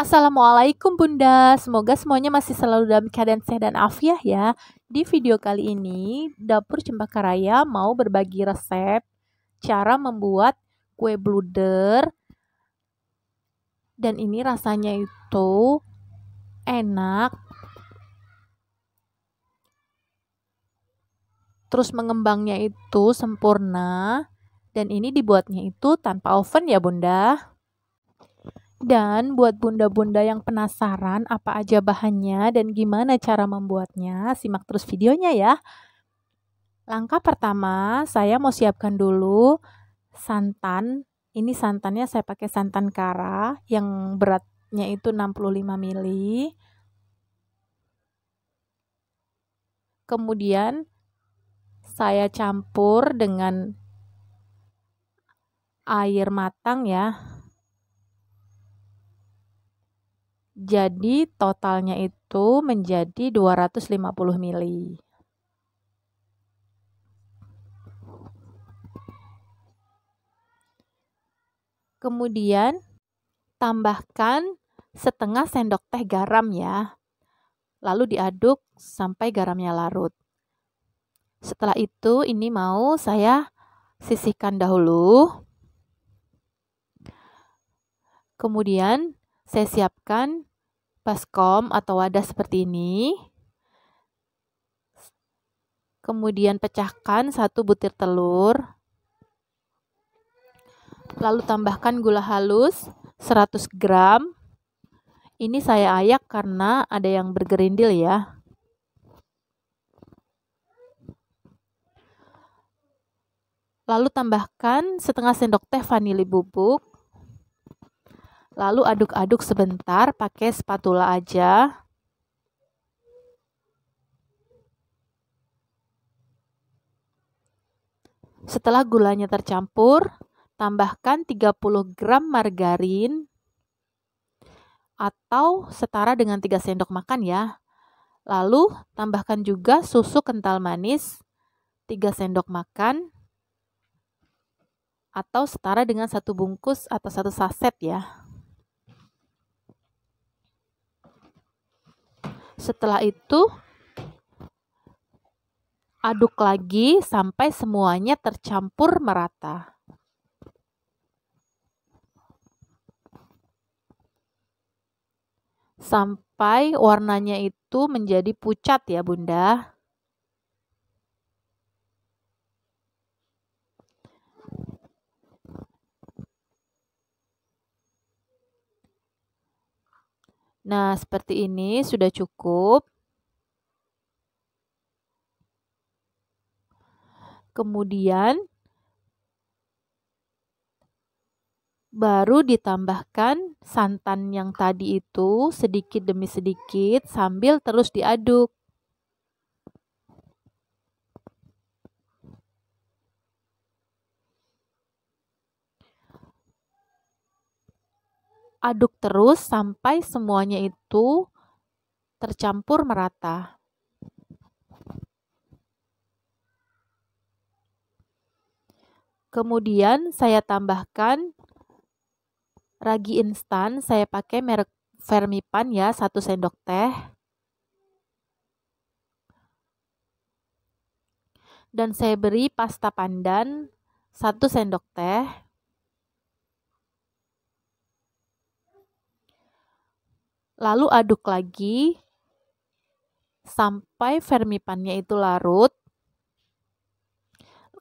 Assalamualaikum Bunda, semoga semuanya masih selalu dalam keadaan sehat dan afiah ya. Di video kali ini, Dapur Cempaka Raya mau berbagi resep cara membuat kue bluder. Dan ini rasanya itu enak. Terus mengembangnya itu sempurna. Dan ini dibuatnya itu tanpa oven ya Bunda. Dan buat bunda-bunda yang penasaran apa aja bahannya dan gimana cara membuatnya, simak terus videonya ya. Langkah pertama, saya mau siapkan dulu santan. Ini santannya saya pakai santan kara yang beratnya itu 65 ml. Kemudian saya campur dengan air matang ya Jadi totalnya itu menjadi 250 mili. Kemudian tambahkan setengah sendok teh garam ya. Lalu diaduk sampai garamnya larut. Setelah itu ini mau saya sisihkan dahulu. Kemudian saya siapkan baskom atau wadah seperti ini. Kemudian pecahkan satu butir telur. Lalu tambahkan gula halus 100 gram. Ini saya ayak karena ada yang bergerindil ya. Lalu tambahkan setengah sendok teh vanili bubuk Lalu aduk-aduk sebentar pakai spatula aja. Setelah gulanya tercampur, tambahkan 30 gram margarin atau setara dengan 3 sendok makan ya. Lalu tambahkan juga susu kental manis 3 sendok makan atau setara dengan satu bungkus atau satu saset ya. Setelah itu aduk lagi sampai semuanya tercampur merata. Sampai warnanya itu menjadi pucat ya, Bunda. Nah, seperti ini sudah cukup. Kemudian baru ditambahkan santan yang tadi itu sedikit demi sedikit sambil terus diaduk. aduk terus sampai semuanya itu tercampur merata. Kemudian saya tambahkan ragi instan, saya pakai merek Fermipan ya, satu sendok teh. Dan saya beri pasta pandan satu sendok teh. Lalu aduk lagi sampai fermipannya itu larut.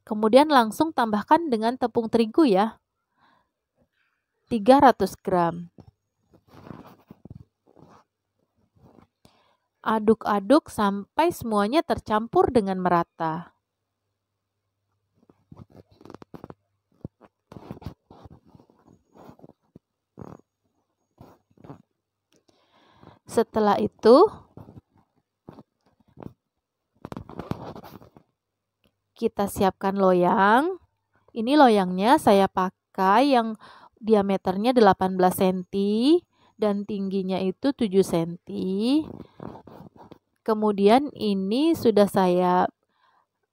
Kemudian langsung tambahkan dengan tepung terigu ya. 300 gram. Aduk-aduk sampai semuanya tercampur dengan merata. Setelah itu, kita siapkan loyang. Ini loyangnya saya pakai yang diameternya 18 cm dan tingginya itu 7 cm. Kemudian ini sudah saya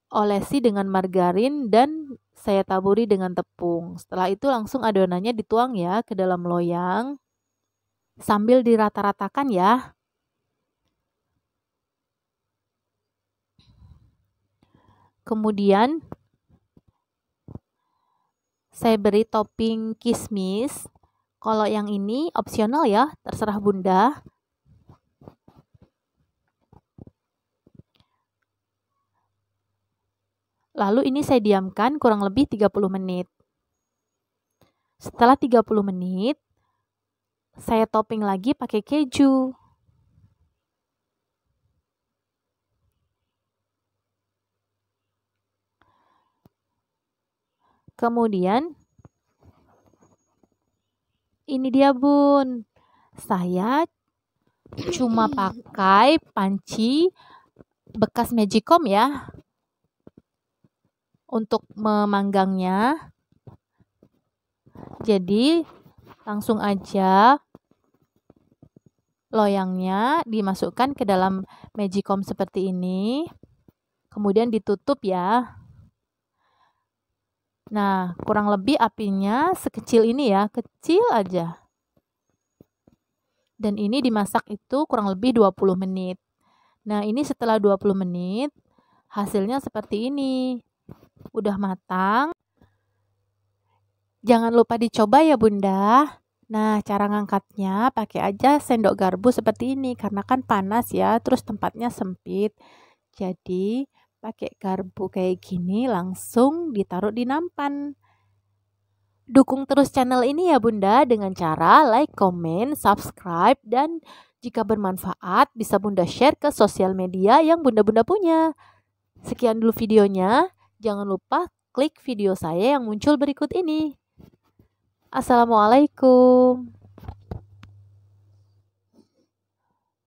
olesi dengan margarin dan saya taburi dengan tepung. Setelah itu langsung adonannya dituang ya ke dalam loyang sambil dirata-ratakan ya. Kemudian saya beri topping kismis. Kalau yang ini opsional ya, terserah Bunda. Lalu ini saya diamkan kurang lebih 30 menit. Setelah 30 menit, saya topping lagi pakai keju. Kemudian ini dia bun. Saya cuma pakai panci bekas magicom ya untuk memanggangnya. Jadi langsung aja loyangnya dimasukkan ke dalam magicom seperti ini. Kemudian ditutup ya. Nah, kurang lebih apinya sekecil ini ya, kecil aja. Dan ini dimasak itu kurang lebih 20 menit. Nah, ini setelah 20 menit, hasilnya seperti ini. Udah matang. Jangan lupa dicoba ya, Bunda. Nah, cara ngangkatnya pakai aja sendok garpu seperti ini karena kan panas ya, terus tempatnya sempit. Jadi, pakai garpu kayak gini langsung ditaruh di nampan. Dukung terus channel ini ya Bunda dengan cara like, comment, subscribe, dan jika bermanfaat bisa Bunda share ke sosial media yang Bunda-Bunda punya. Sekian dulu videonya, jangan lupa klik video saya yang muncul berikut ini. Assalamualaikum.